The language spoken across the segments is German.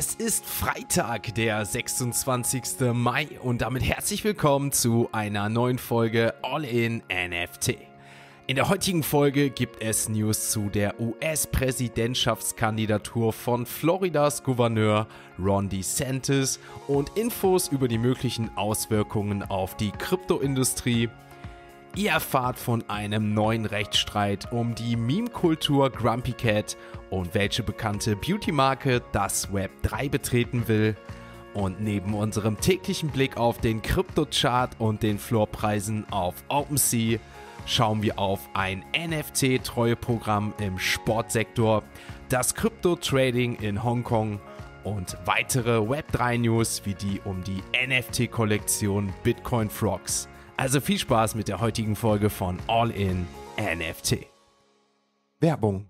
Es ist Freitag, der 26. Mai und damit herzlich willkommen zu einer neuen Folge All in NFT. In der heutigen Folge gibt es News zu der US-Präsidentschaftskandidatur von Floridas Gouverneur Ron DeSantis und Infos über die möglichen Auswirkungen auf die Kryptoindustrie Ihr erfahrt von einem neuen Rechtsstreit um die Meme-Kultur Grumpy Cat und welche bekannte Beauty-Marke das Web 3 betreten will. Und neben unserem täglichen Blick auf den Krypto-Chart und den Floorpreisen auf OpenSea schauen wir auf ein NFT-Treueprogramm im Sportsektor, das Krypto-Trading in Hongkong und weitere Web3-News wie die um die NFT-Kollektion Bitcoin Frogs. Also viel Spaß mit der heutigen Folge von All in NFT. Werbung.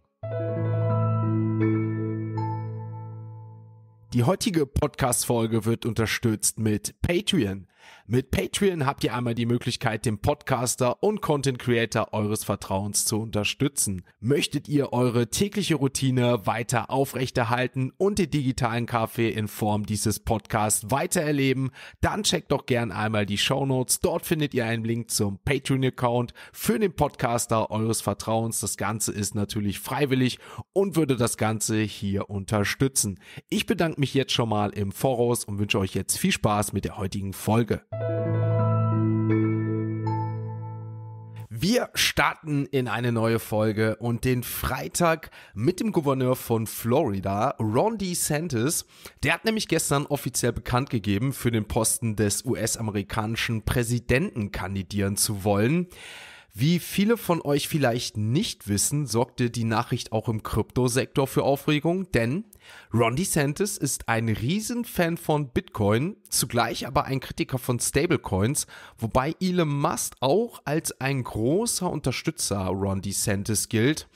Die heutige Podcast-Folge wird unterstützt mit Patreon. Mit Patreon habt ihr einmal die Möglichkeit, den Podcaster und Content Creator eures Vertrauens zu unterstützen. Möchtet ihr eure tägliche Routine weiter aufrechterhalten und den digitalen Kaffee in Form dieses Podcasts weitererleben, dann checkt doch gern einmal die Show Notes. Dort findet ihr einen Link zum Patreon-Account für den Podcaster eures Vertrauens. Das Ganze ist natürlich freiwillig und würde das Ganze hier unterstützen. Ich bedanke bedanke mich jetzt schon mal im Voraus und wünsche euch jetzt viel Spaß mit der heutigen Folge. Wir starten in eine neue Folge und den Freitag mit dem Gouverneur von Florida, Ron DeSantis. Der hat nämlich gestern offiziell bekannt gegeben, für den Posten des US-amerikanischen Präsidenten kandidieren zu wollen. Wie viele von euch vielleicht nicht wissen, sorgte die Nachricht auch im Kryptosektor für Aufregung, denn Ron DeSantis ist ein Riesenfan von Bitcoin, zugleich aber ein Kritiker von Stablecoins, wobei Elon Musk auch als ein großer Unterstützer Ron DeSantis gilt.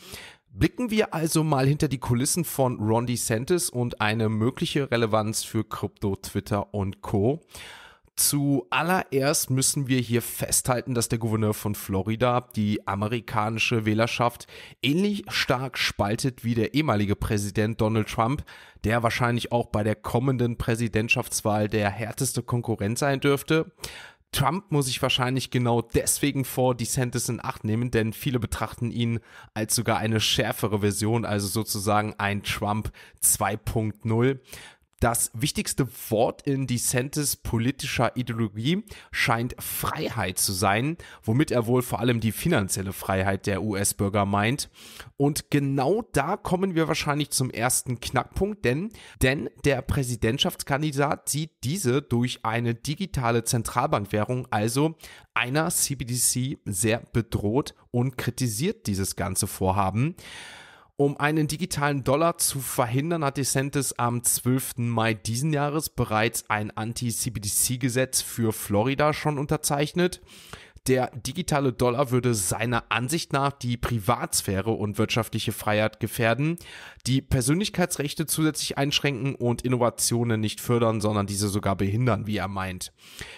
Blicken wir also mal hinter die Kulissen von Ron DeSantis und eine mögliche Relevanz für Krypto, Twitter und Co. Zuallererst müssen wir hier festhalten, dass der Gouverneur von Florida die amerikanische Wählerschaft ähnlich stark spaltet wie der ehemalige Präsident Donald Trump, der wahrscheinlich auch bei der kommenden Präsidentschaftswahl der härteste Konkurrent sein dürfte. Trump muss sich wahrscheinlich genau deswegen vor DeSantis in Acht nehmen, denn viele betrachten ihn als sogar eine schärfere Version, also sozusagen ein Trump 2.0. Das wichtigste Wort in DeSantis politischer Ideologie scheint Freiheit zu sein, womit er wohl vor allem die finanzielle Freiheit der US-Bürger meint. Und genau da kommen wir wahrscheinlich zum ersten Knackpunkt, denn, denn der Präsidentschaftskandidat sieht diese durch eine digitale Zentralbankwährung, also einer CBDC, sehr bedroht und kritisiert dieses ganze Vorhaben. Um einen digitalen Dollar zu verhindern, hat DeSantis am 12. Mai diesen Jahres bereits ein Anti-CBDC-Gesetz für Florida schon unterzeichnet. Der digitale Dollar würde seiner Ansicht nach die Privatsphäre und wirtschaftliche Freiheit gefährden, die Persönlichkeitsrechte zusätzlich einschränken und Innovationen nicht fördern, sondern diese sogar behindern, wie er meint.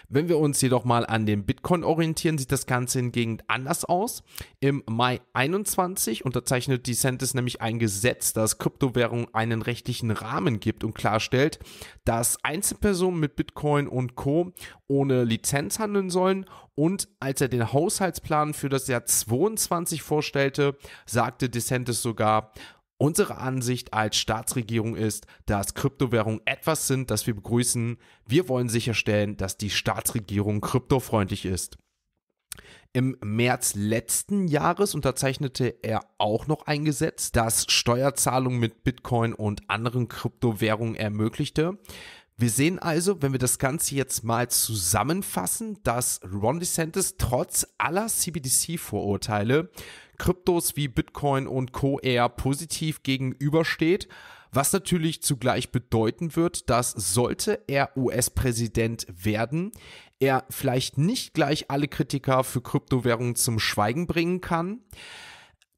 Wenn wir uns jedoch mal an dem Bitcoin orientieren, sieht das Ganze hingegen anders aus. Im Mai 21 unterzeichnet DeSantis nämlich ein Gesetz, das Kryptowährungen einen rechtlichen Rahmen gibt und klarstellt, dass Einzelpersonen mit Bitcoin und Co ohne Lizenz handeln sollen. Und als er den Haushaltsplan für das Jahr 22 vorstellte, sagte DeSantis sogar, Unsere Ansicht als Staatsregierung ist, dass Kryptowährungen etwas sind, das wir begrüßen. Wir wollen sicherstellen, dass die Staatsregierung kryptofreundlich ist. Im März letzten Jahres unterzeichnete er auch noch ein Gesetz, das Steuerzahlungen mit Bitcoin und anderen Kryptowährungen ermöglichte. Wir sehen also, wenn wir das Ganze jetzt mal zusammenfassen, dass Ron DeSantis trotz aller CBDC-Vorurteile Kryptos wie Bitcoin und Co. eher positiv gegenübersteht, was natürlich zugleich bedeuten wird, dass sollte er US-Präsident werden, er vielleicht nicht gleich alle Kritiker für Kryptowährungen zum Schweigen bringen kann.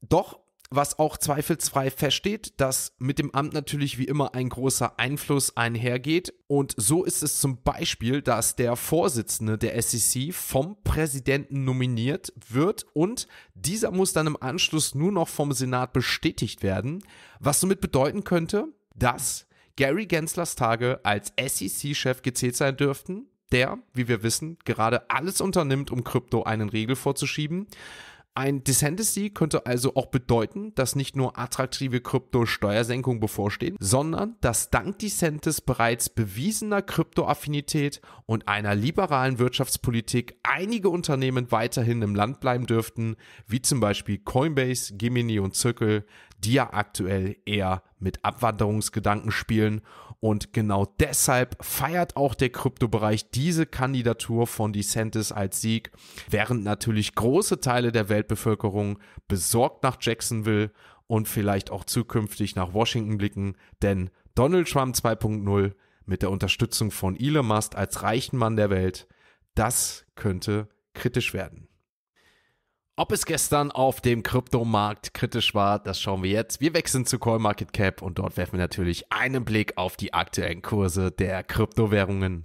Doch was auch zweifelsfrei feststeht, dass mit dem Amt natürlich wie immer ein großer Einfluss einhergeht. Und so ist es zum Beispiel, dass der Vorsitzende der SEC vom Präsidenten nominiert wird und dieser muss dann im Anschluss nur noch vom Senat bestätigt werden, was somit bedeuten könnte, dass Gary Genslers Tage als SEC-Chef gezählt sein dürften, der, wie wir wissen, gerade alles unternimmt, um Krypto einen Riegel vorzuschieben. Ein Descendancy könnte also auch bedeuten, dass nicht nur attraktive Krypto-Steuersenkungen bevorstehen, sondern dass dank DeSantis bereits bewiesener Krypto-Affinität und einer liberalen Wirtschaftspolitik einige Unternehmen weiterhin im Land bleiben dürften, wie zum Beispiel Coinbase, Gemini und Circle, die ja aktuell eher mit Abwanderungsgedanken spielen und genau deshalb feiert auch der Kryptobereich diese Kandidatur von DeSantis als Sieg, während natürlich große Teile der Weltbevölkerung besorgt nach Jacksonville und vielleicht auch zukünftig nach Washington blicken, denn Donald Trump 2.0 mit der Unterstützung von Elon Musk als reichen Mann der Welt, das könnte kritisch werden. Ob es gestern auf dem Kryptomarkt kritisch war, das schauen wir jetzt. Wir wechseln zu CoinMarketCap und dort werfen wir natürlich einen Blick auf die aktuellen Kurse der Kryptowährungen.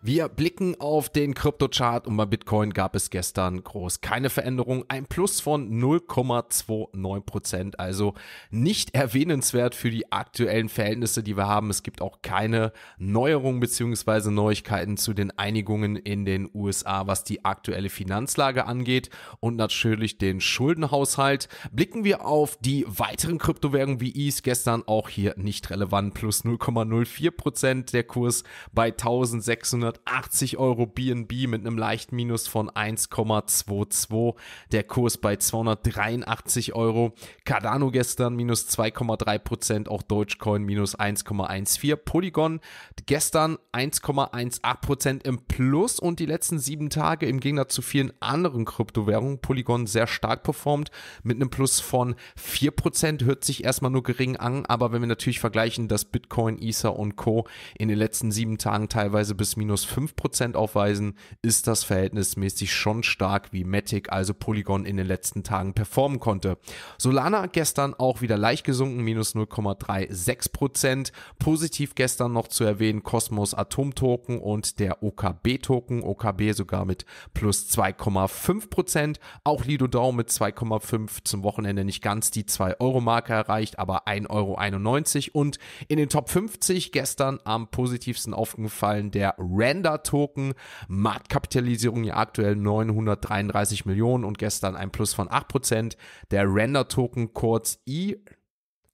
Wir blicken auf den Kryptochart und bei Bitcoin gab es gestern groß keine Veränderung. Ein Plus von 0,29 Prozent, also nicht erwähnenswert für die aktuellen Verhältnisse, die wir haben. Es gibt auch keine Neuerungen bzw. Neuigkeiten zu den Einigungen in den USA, was die aktuelle Finanzlage angeht und natürlich den Schuldenhaushalt. Blicken wir auf die weiteren Kryptowährungen wie ETH, gestern auch hier nicht relevant, plus 0,04 Prozent der Kurs bei 1600. 680 Euro BNB mit einem leichten Minus von 1,22. Der Kurs bei 283 Euro. Cardano gestern minus 2,3 Prozent, auch Dogecoin minus 1,14. Polygon gestern 1,18 Prozent im Plus und die letzten sieben Tage im Gegensatz zu vielen anderen Kryptowährungen. Polygon sehr stark performt mit einem Plus von 4 Prozent. Hört sich erstmal nur gering an, aber wenn wir natürlich vergleichen, dass Bitcoin, Ether und Co. in den letzten sieben Tagen teilweise bis minus minus 5% aufweisen, ist das verhältnismäßig schon stark, wie Matic, also Polygon, in den letzten Tagen performen konnte. Solana gestern auch wieder leicht gesunken, minus 0,36%. Positiv gestern noch zu erwähnen, Cosmos Atom Token und der OKB Token, OKB sogar mit plus 2,5%. Auch Lido Dow mit 2,5 zum Wochenende nicht ganz die 2-Euro-Marke erreicht, aber 1,91 Euro. Und in den Top 50 gestern am positivsten aufgefallen der Red Render-Token. Marktkapitalisierung ja aktuell 933 Millionen und gestern ein Plus von 8%. Der Render-Token kurz I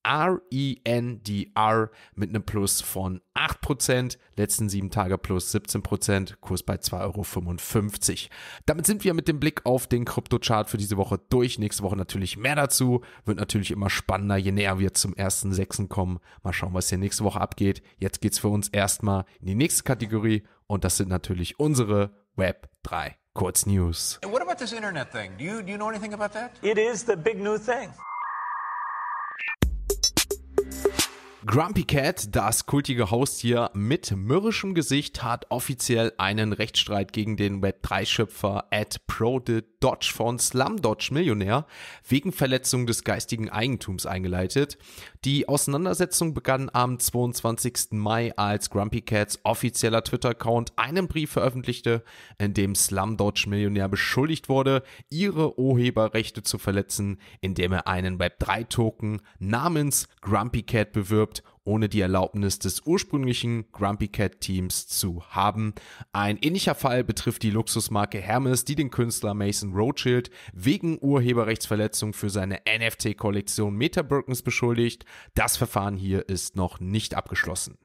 RENDR mit einem Plus von 8%, letzten sieben Tage plus 17%, Kurs bei 2,55 Euro. Damit sind wir mit dem Blick auf den Kryptochart für diese Woche durch. Nächste Woche natürlich mehr dazu. Wird natürlich immer spannender, je näher wir zum 1.6. kommen. Mal schauen, was hier nächste Woche abgeht. Jetzt geht es für uns erstmal in die nächste Kategorie und das sind natürlich unsere Web 3 Kurznews. What about this internet thing? Do you, do you know anything about that? It is the big new thing. Grumpy Cat, das kultige Haustier mit mürrischem Gesicht, hat offiziell einen Rechtsstreit gegen den Web3-Schöpfer Ed Prodid Dodge von Slumdodge Millionär wegen Verletzung des geistigen Eigentums eingeleitet. Die Auseinandersetzung begann am 22. Mai, als Grumpy Cats offizieller Twitter-Account einen Brief veröffentlichte, in dem Slumdodge Millionär beschuldigt wurde, ihre Urheberrechte zu verletzen, indem er einen Web3-Token namens Grumpy Cat bewirbt ohne die Erlaubnis des ursprünglichen Grumpy Cat Teams zu haben. Ein ähnlicher Fall betrifft die Luxusmarke Hermes, die den Künstler Mason Rothschild wegen Urheberrechtsverletzung für seine NFT-Kollektion Meta Birkens beschuldigt. Das Verfahren hier ist noch nicht abgeschlossen.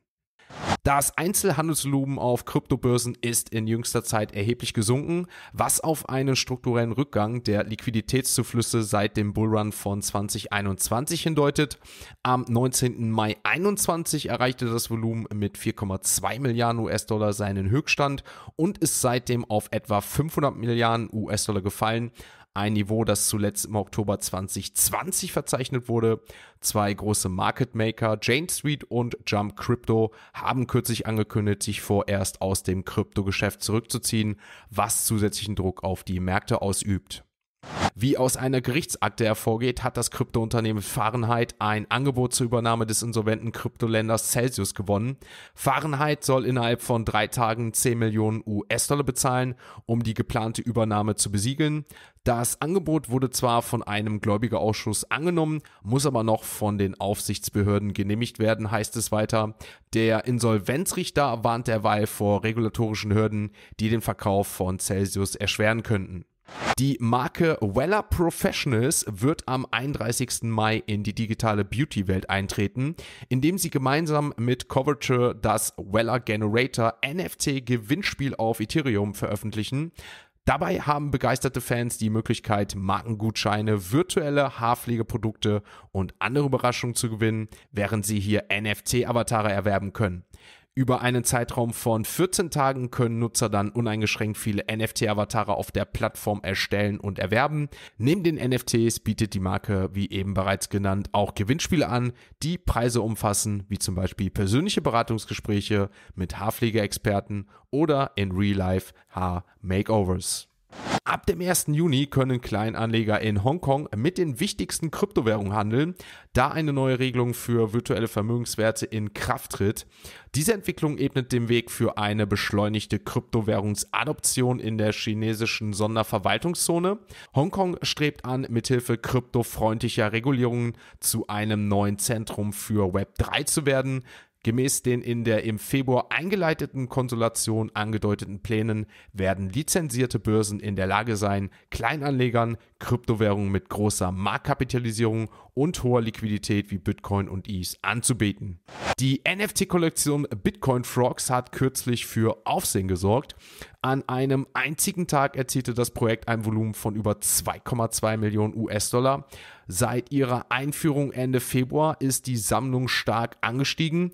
Das Einzelhandelsvolumen auf Kryptobörsen ist in jüngster Zeit erheblich gesunken, was auf einen strukturellen Rückgang der Liquiditätszuflüsse seit dem Bullrun von 2021 hindeutet. Am 19. Mai 2021 erreichte das Volumen mit 4,2 Milliarden US-Dollar seinen Höchststand und ist seitdem auf etwa 500 Milliarden US-Dollar gefallen, ein Niveau, das zuletzt im Oktober 2020 verzeichnet wurde. Zwei große Market Maker, Jane Street und Jump Crypto, haben kürzlich angekündigt, sich vorerst aus dem Kryptogeschäft zurückzuziehen, was zusätzlichen Druck auf die Märkte ausübt. Wie aus einer Gerichtsakte hervorgeht, hat das Kryptounternehmen Fahrenheit ein Angebot zur Übernahme des insolventen Kryptoländers Celsius gewonnen. Fahrenheit soll innerhalb von drei Tagen 10 Millionen US-Dollar bezahlen, um die geplante Übernahme zu besiegeln. Das Angebot wurde zwar von einem Gläubigerausschuss angenommen, muss aber noch von den Aufsichtsbehörden genehmigt werden, heißt es weiter. Der Insolvenzrichter warnt derweil vor regulatorischen Hürden, die den Verkauf von Celsius erschweren könnten. Die Marke Weller Professionals wird am 31. Mai in die digitale Beauty-Welt eintreten, indem sie gemeinsam mit Coverture das Weller Generator NFT-Gewinnspiel auf Ethereum veröffentlichen. Dabei haben begeisterte Fans die Möglichkeit, Markengutscheine, virtuelle Haarpflegeprodukte und andere Überraschungen zu gewinnen, während sie hier NFT-Avatare erwerben können. Über einen Zeitraum von 14 Tagen können Nutzer dann uneingeschränkt viele NFT-Avatare auf der Plattform erstellen und erwerben. Neben den NFTs bietet die Marke, wie eben bereits genannt, auch Gewinnspiele an, die Preise umfassen, wie zum Beispiel persönliche Beratungsgespräche mit Haarpflegeexperten oder in Real Life Haar Makeovers. Ab dem 1. Juni können Kleinanleger in Hongkong mit den wichtigsten Kryptowährungen handeln, da eine neue Regelung für virtuelle Vermögenswerte in Kraft tritt. Diese Entwicklung ebnet den Weg für eine beschleunigte Kryptowährungsadoption in der chinesischen Sonderverwaltungszone. Hongkong strebt an, mithilfe kryptofreundlicher Regulierungen zu einem neuen Zentrum für Web3 zu werden. Gemäß den in der im Februar eingeleiteten Konsolation angedeuteten Plänen werden lizenzierte Börsen in der Lage sein, Kleinanlegern Kryptowährungen mit großer Marktkapitalisierung und hoher Liquidität wie Bitcoin und ETH anzubieten. Die NFT-Kollektion Bitcoin Frogs hat kürzlich für Aufsehen gesorgt. An einem einzigen Tag erzielte das Projekt ein Volumen von über 2,2 Millionen US-Dollar. Seit ihrer Einführung Ende Februar ist die Sammlung stark angestiegen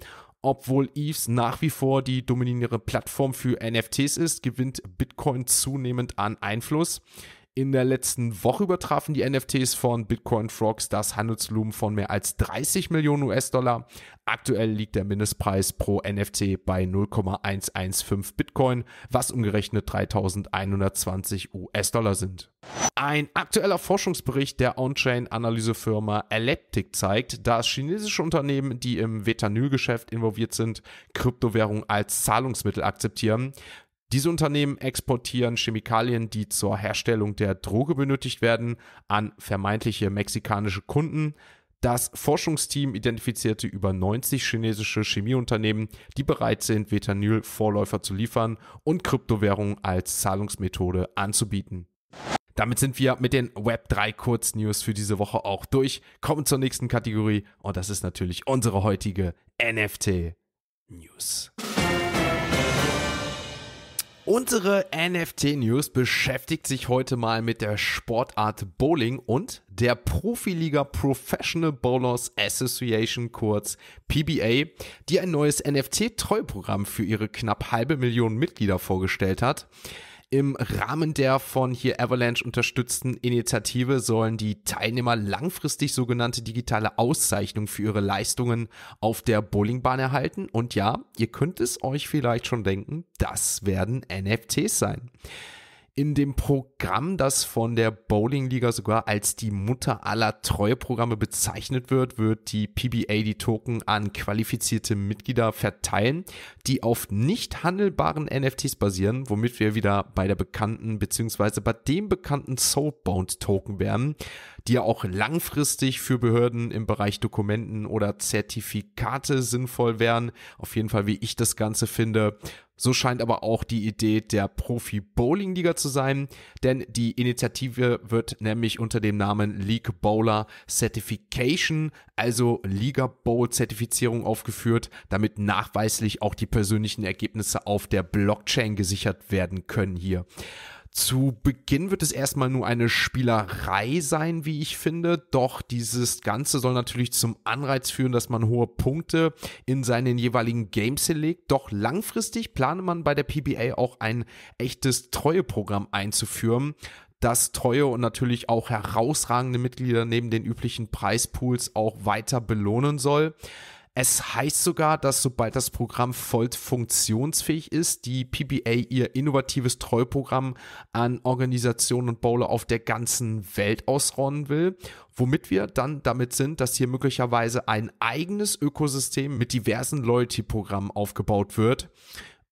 obwohl Eves nach wie vor die dominierende Plattform für NFTs ist, gewinnt Bitcoin zunehmend an Einfluss. In der letzten Woche übertrafen die NFTs von Bitcoin Frogs das Handelsvolumen von mehr als 30 Millionen US-Dollar. Aktuell liegt der Mindestpreis pro NFT bei 0,115 Bitcoin, was umgerechnet 3120 US-Dollar sind. Ein aktueller Forschungsbericht der On-Chain-Analysefirma Elliptic zeigt, dass chinesische Unternehmen, die im Vetanyl-Geschäft involviert sind, Kryptowährungen als Zahlungsmittel akzeptieren. Diese Unternehmen exportieren Chemikalien, die zur Herstellung der Droge benötigt werden, an vermeintliche mexikanische Kunden. Das Forschungsteam identifizierte über 90 chinesische Chemieunternehmen, die bereit sind, Vetanyl-Vorläufer zu liefern und Kryptowährungen als Zahlungsmethode anzubieten. Damit sind wir mit den Web3 Kurznews für diese Woche auch durch. Kommen zur nächsten Kategorie und das ist natürlich unsere heutige NFT News. Unsere NFT-News beschäftigt sich heute mal mit der Sportart Bowling und der Profiliga Professional Bowlers Association, kurz PBA, die ein neues NFT-Treuprogramm für ihre knapp halbe Million Mitglieder vorgestellt hat. Im Rahmen der von hier Avalanche unterstützten Initiative sollen die Teilnehmer langfristig sogenannte digitale Auszeichnung für ihre Leistungen auf der Bowlingbahn erhalten. Und ja, ihr könnt es euch vielleicht schon denken, das werden NFTs sein in dem Programm, das von der Bowling-Liga sogar als die Mutter aller Treueprogramme bezeichnet wird, wird die PBA die Token an qualifizierte Mitglieder verteilen, die auf nicht handelbaren NFTs basieren, womit wir wieder bei der bekannten bzw. bei dem bekannten Soulbound-Token werden die ja auch langfristig für Behörden im Bereich Dokumenten oder Zertifikate sinnvoll wären. Auf jeden Fall, wie ich das Ganze finde. So scheint aber auch die Idee der Profi-Bowling-Liga zu sein, denn die Initiative wird nämlich unter dem Namen League Bowler Certification, also Liga Bowl-Zertifizierung aufgeführt, damit nachweislich auch die persönlichen Ergebnisse auf der Blockchain gesichert werden können hier. Zu Beginn wird es erstmal nur eine Spielerei sein, wie ich finde. Doch dieses Ganze soll natürlich zum Anreiz führen, dass man hohe Punkte in seinen jeweiligen Games hinlegt. Doch langfristig plane man bei der PBA auch ein echtes Treueprogramm einzuführen, das treue und natürlich auch herausragende Mitglieder neben den üblichen Preispools auch weiter belohnen soll. Es heißt sogar, dass sobald das Programm voll funktionsfähig ist, die PBA ihr innovatives Treuprogramm an Organisationen und Bowler auf der ganzen Welt ausrollen will, womit wir dann damit sind, dass hier möglicherweise ein eigenes Ökosystem mit diversen Loyalty-Programmen aufgebaut wird,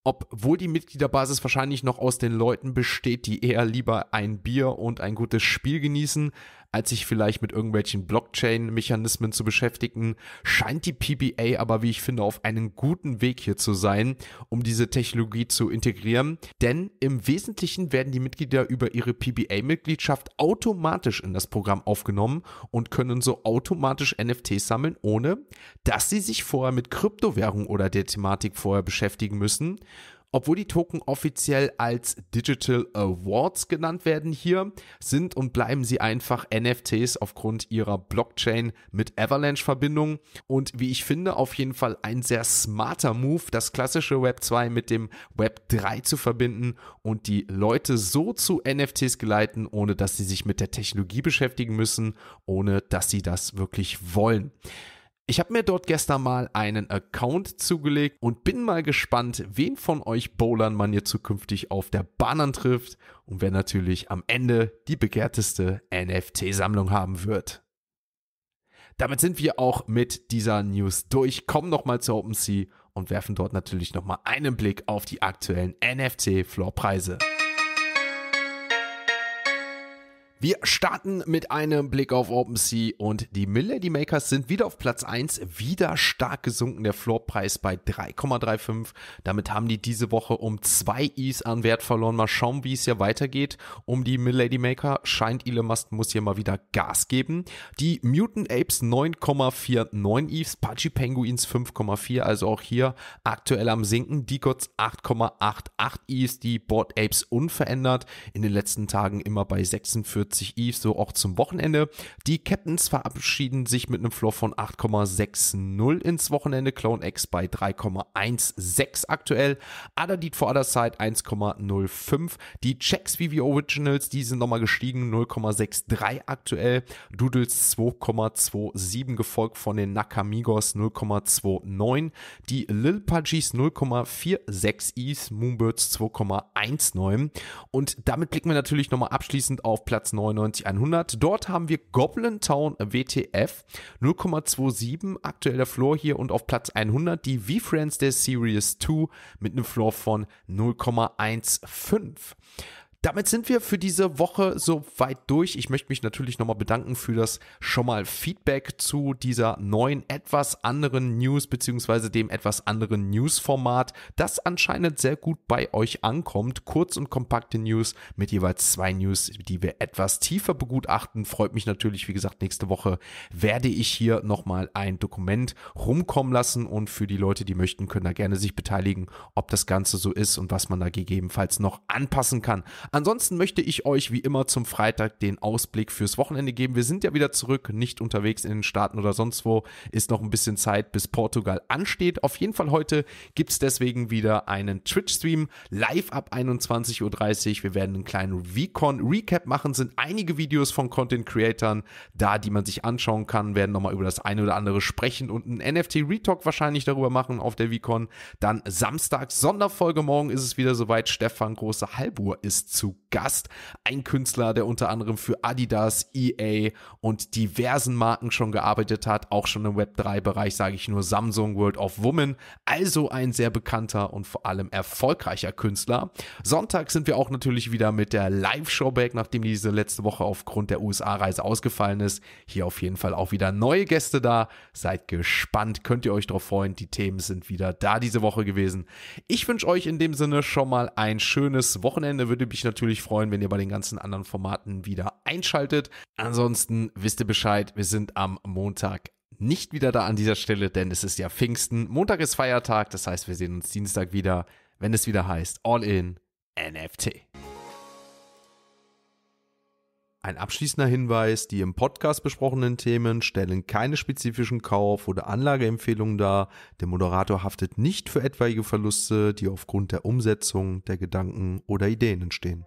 obwohl die Mitgliederbasis wahrscheinlich noch aus den Leuten besteht, die eher lieber ein Bier und ein gutes Spiel genießen, als sich vielleicht mit irgendwelchen Blockchain-Mechanismen zu beschäftigen, scheint die PBA aber, wie ich finde, auf einen guten Weg hier zu sein, um diese Technologie zu integrieren. Denn im Wesentlichen werden die Mitglieder über ihre PBA-Mitgliedschaft automatisch in das Programm aufgenommen und können so automatisch NFTs sammeln, ohne dass sie sich vorher mit Kryptowährung oder der Thematik vorher beschäftigen müssen. Obwohl die Token offiziell als Digital Awards genannt werden hier, sind und bleiben sie einfach NFTs aufgrund ihrer Blockchain mit Avalanche-Verbindung und wie ich finde auf jeden Fall ein sehr smarter Move, das klassische Web 2 mit dem Web 3 zu verbinden und die Leute so zu NFTs geleiten, ohne dass sie sich mit der Technologie beschäftigen müssen, ohne dass sie das wirklich wollen. Ich habe mir dort gestern mal einen Account zugelegt und bin mal gespannt, wen von euch Bowlern man hier zukünftig auf der Bahn antrifft und wer natürlich am Ende die begehrteste NFT-Sammlung haben wird. Damit sind wir auch mit dieser News durch. Kommen nochmal zu OpenSea und werfen dort natürlich nochmal einen Blick auf die aktuellen NFT-Floor-Preise. Wir starten mit einem Blick auf OpenSea und die Milady Makers sind wieder auf Platz 1, wieder stark gesunken, der Floorpreis bei 3,35. Damit haben die diese Woche um 2 Is an Wert verloren. Mal schauen, wie es hier weitergeht. Um die Milady Maker scheint Elon Musk muss hier mal wieder Gas geben. Die Mutant Apes 9,49 Is, Pudgy Penguins 5,4, also auch hier aktuell am sinken. Decots 8,88 Is, die Board Apes unverändert. In den letzten Tagen immer bei 46 40 Eve, so auch zum Wochenende. Die Captains verabschieden sich mit einem Floor von 8,60 ins Wochenende. Clone X bei 3,16 aktuell. Adadid for Other Side 1,05. Die Checks VV Originals, die sind nochmal gestiegen, 0,63 aktuell. Doodles 2,27, gefolgt von den Nakamigos 0,29. Die Lil Pudgies 0,46 Eves, Moonbirds 2,19. Und damit blicken wir natürlich nochmal abschließend auf Platz 9 99.100. Dort haben wir Goblin Town WTF 0,27, aktueller Floor hier und auf Platz 100 die V-Friends der Series 2 mit einem Floor von 0,15. Damit sind wir für diese Woche soweit durch. Ich möchte mich natürlich nochmal bedanken für das schon mal Feedback zu dieser neuen, etwas anderen News beziehungsweise dem etwas anderen News-Format, das anscheinend sehr gut bei euch ankommt. Kurz und kompakte News mit jeweils zwei News, die wir etwas tiefer begutachten. Freut mich natürlich, wie gesagt, nächste Woche werde ich hier nochmal ein Dokument rumkommen lassen und für die Leute, die möchten, können da gerne sich beteiligen, ob das Ganze so ist und was man da gegebenenfalls noch anpassen kann. Ansonsten möchte ich euch wie immer zum Freitag den Ausblick fürs Wochenende geben. Wir sind ja wieder zurück, nicht unterwegs in den Staaten oder sonst wo. Ist noch ein bisschen Zeit, bis Portugal ansteht. Auf jeden Fall heute gibt es deswegen wieder einen Twitch-Stream live ab 21.30 Uhr. Wir werden einen kleinen Recon-Recap machen. Sind einige Videos von Content-Creatern da, die man sich anschauen kann. Werden nochmal über das eine oder andere sprechen und einen NFT-Retalk wahrscheinlich darüber machen auf der Vicon. Dann Samstag, Sonderfolge morgen ist es wieder soweit. Stefan Große Halbur ist zu sous Gast. Ein Künstler, der unter anderem für Adidas, EA und diversen Marken schon gearbeitet hat, auch schon im Web3-Bereich, sage ich nur Samsung World of Women. Also ein sehr bekannter und vor allem erfolgreicher Künstler. Sonntag sind wir auch natürlich wieder mit der Live-Show back, nachdem diese letzte Woche aufgrund der USA-Reise ausgefallen ist. Hier auf jeden Fall auch wieder neue Gäste da. Seid gespannt, könnt ihr euch drauf freuen. Die Themen sind wieder da diese Woche gewesen. Ich wünsche euch in dem Sinne schon mal ein schönes Wochenende. Würde mich natürlich freuen, wenn ihr bei den ganzen anderen Formaten wieder einschaltet. Ansonsten wisst ihr Bescheid, wir sind am Montag nicht wieder da an dieser Stelle, denn es ist ja Pfingsten. Montag ist Feiertag, das heißt, wir sehen uns Dienstag wieder, wenn es wieder heißt All in NFT. Ein abschließender Hinweis, die im Podcast besprochenen Themen stellen keine spezifischen Kauf- oder Anlageempfehlungen dar. Der Moderator haftet nicht für etwaige Verluste, die aufgrund der Umsetzung der Gedanken oder Ideen entstehen.